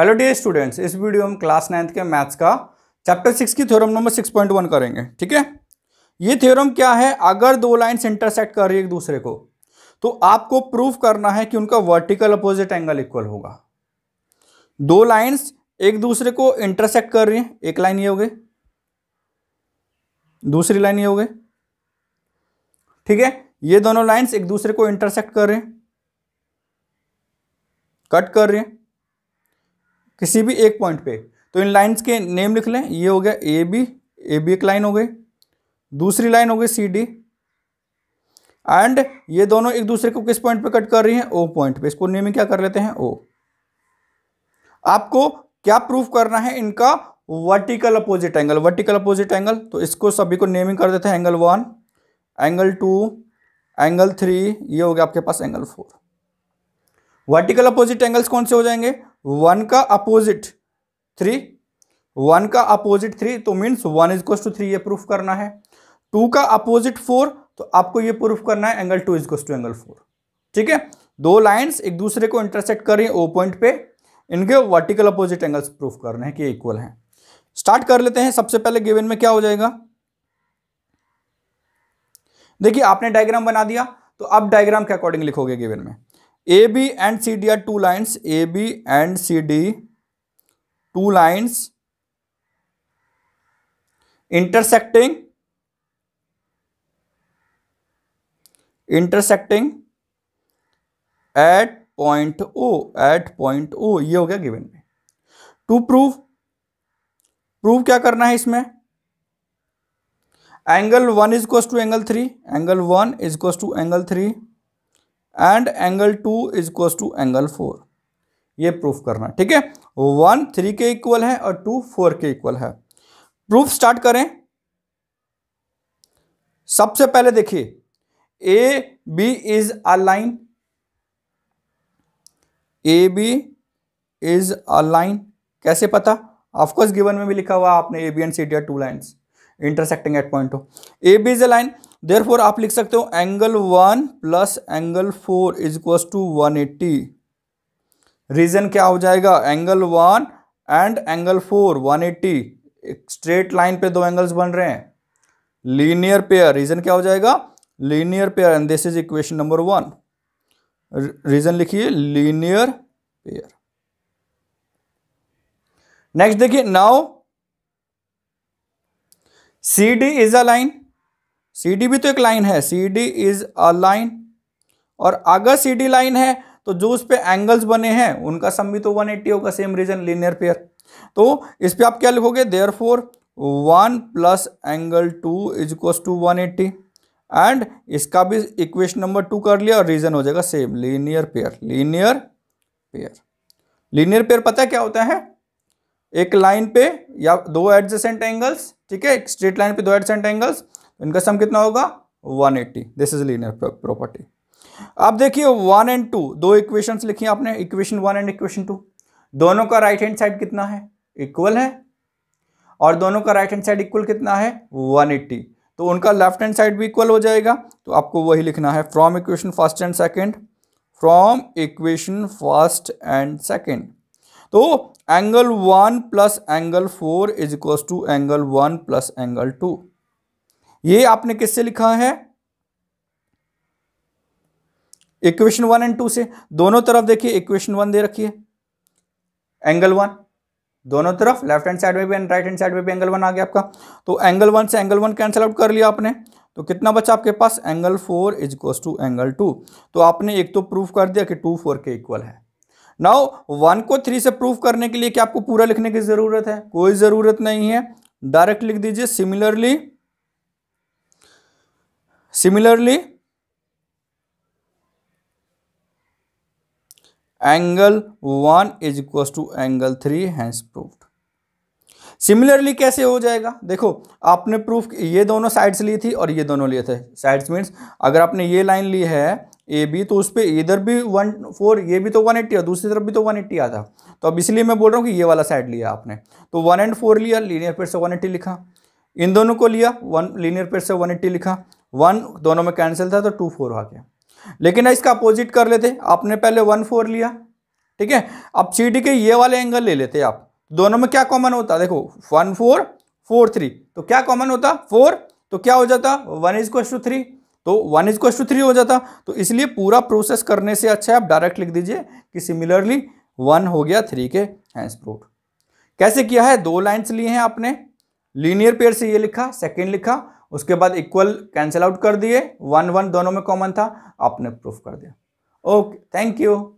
hello dear students इस video में class ninth के मैथ्स का चैप्टर सिक्स की theorem number six point one करेंगे ठीक है ये थ्योरम क्या है अगर दो लाइन्स इंटरसेक्ट कर रही है एक दूसरे को तो आपको प्रूव करना है कि उनका वर्टिकल अपोजिट एंगल इक्वल होगा दो लाइन्स एक दूसरे को इंटरसेक्ट कर रही है एक लाइन ये हो गई दूसरी लाइन ये हो गई ठीक है ये दोनों लाइन्स एक दूसरे को इंटरसेक्ट कर रहे हैं कट कर रहे हैं किसी भी एक पॉइंट पे तो इन लाइन्स के नेम लिख लें ये हो गया ए बी ए बी एक लाइन हो गई दूसरी लाइन हो गई सी डी एंड ये दोनों एक दूसरे को किस पॉइंट पे कट कर रही हैं ओ पॉइंट पे इसको नेमिंग क्या कर लेते हैं ओ आपको क्या प्रूफ करना है इनका vertical opposite angle vertical opposite angle तो इसको सभी को नेमिंग कर देते हैं angle one angle two angle three ये हो गया आपके पास angle four vertical opposite angles कौन से हो जाएंगे वन का अपोजिट थ्री वन का अपोजिट थ्री तो means one is equals two three ये प्रूफ करना है टू का अपोजिट फोर तो आपको ये प्रूफ करना है angle two is equals to angle four ठीक है दो लाइंस एक दूसरे को इंटरसेक्ट कर रही है ओ पॉइंट पे इनके वर्टिकल अपोजिट एंगल्स प्रूफ करने हैं कि इक्वल हैं स्टार्ट कर लेते हैं सबसे पहले गिवन में क्या हो जाएगा देखिए आपने डायग्राम बना दिया तो अब डायग्राम के अकॉर्डिंग लिखोगे गिवन में A B and C D are two lines A B and C D two lines intersecting intersecting at point O at point O ये हो गया गिवन में टू प्रूव प्रूव क्या करना है इसमें angle one is equals to angle three angle one is equals to angle three and angle two is equal to angle four ये proof करना ठीक है वन थ्री के इक्वल है और टू फोर के इक्वल है प्रूफ स्टार्ट करें सबसे पहले देखिए A B is a line A B is a line कैसे पता ऑफकोर्स गिवन में भी लिखा हुआ आपने A B and C D are two lines intersecting at point हो A B is a line therefore आप लिख सकते हो angle one plus angle four is equal to one eighty reason क्या हो जाएगा angle one and angle four one eighty straight line पे दो एंगल्स बन रहे हैं लीनियर पेयर रीजन क्या हो जाएगा linear pair and this is equation number one reason लिखिए लीनियर पेयर नेक्स्ट देखिए now C D is a line C D भी तो एक लाइन है C D is a line और अगर सी डी लाइन है तो जो उस पर एंगल्स बने हैं उनका सम भी तो वन एट्टी होगा सेम रीजन लीनियर पेयर तो इस पर आप क्या लिखोगे therefore one plus angle two is equals to one eighty and इसका भी इक्वेशन नंबर टू कर लिया और रीजन हो जाएगा same linear pair linear pair linear pair पता है क्या होता है एक लाइन पे या दो एडजेसेंट एंगल्स ठीक है एक स्ट्रेट लाइन पे दो एडजेसेंट एंगल्स इनका सम कितना होगा 180 दिस इज लीनियर प्रॉपर्टी अब देखिए वन एंड टू दो इक्वेशंस लिखी आपने equation one and equation two दोनों का राइट हैंड साइड कितना है इक्वल है और दोनों का राइट हैंड साइड इक्वल कितना है 180 तो उनका लेफ्ट हैंड साइड भी इक्वल हो जाएगा तो आपको वही लिखना है from equation first and second from equation first and second तो angle one plus angle four is equal to angle one plus angle two ये आपने किससे लिखा है इक्वेशन वन एंड टू से दोनों तरफ देखिए इक्वेशन वन दे रखिए एंगल वन दोनों तरफ लेफ्ट हैंड साइड में भी एंड राइट हैंड साइड में भी एंगल वन आ गया आपका तो एंगल वन से एंगल वन कैंसिल आउट कर लिया आपने तो कितना बचा आपके पास angle four is equals to angle two तो आपने एक तो प्रूफ कर दिया कि टू फोर के इक्वल है नाउ वन को थ्री से प्रूफ करने के लिए क्या आपको पूरा लिखने की ज़रूरत है कोई ज़रूरत नहीं है डायरेक्ट लिख दीजिए similarly similarly angle one is equal to angle three hence proved similarly कैसे हो जाएगा देखो आपने प्रूफ ये दोनों साइड्स ली थी और ये दोनों लिए थे साइड्स मीन्स अगर आपने ये लाइन ली है ए बी तो उस पर इधर भी वन फोर ये भी तो वन एट्टी और दूसरी तरफ भी तो वन एट्टी आता तो अब इसलिए मैं बोल रहा हूँ कि ये वाला साइड लिया आपने तो वन एंड फोर लिया लीनियर पेड़ से वन एट्टी लिखा इन दोनों को लिया वन लीनियर पेड़ से वन एट्टी लिखा वन दोनों में कैंसिल था तो टू फोर आ गया लेकिन इसका अपोजिट कर लेते आपने पहले वन फोर लिया ठीक है अब सी डी के ये वाले एंगल ले लेते आप दोनों में क्या कॉमन होता देखो वन फोर फोर थ्री तो क्या कॉमन होता फोर तो क्या हो जाता वन इज क्वेश्चन थ्री तो वन इज क्वेश्चन थ्री हो जाता तो इसलिए पूरा प्रोसेस करने से अच्छा है आप डायरेक्ट लिख दीजिए कि सिमिलरली वन हो गया थ्री के हैंस प्रूफ कैसे किया है दो लाइन्स लिए हैं आपने लीनियर पेयर से ये लिखा सेकेंड लिखा उसके बाद इक्वल कैंसिल आउट कर दिए वन वन दोनों में कॉमन था आपने प्रूफ कर दिया ओके थैंक यू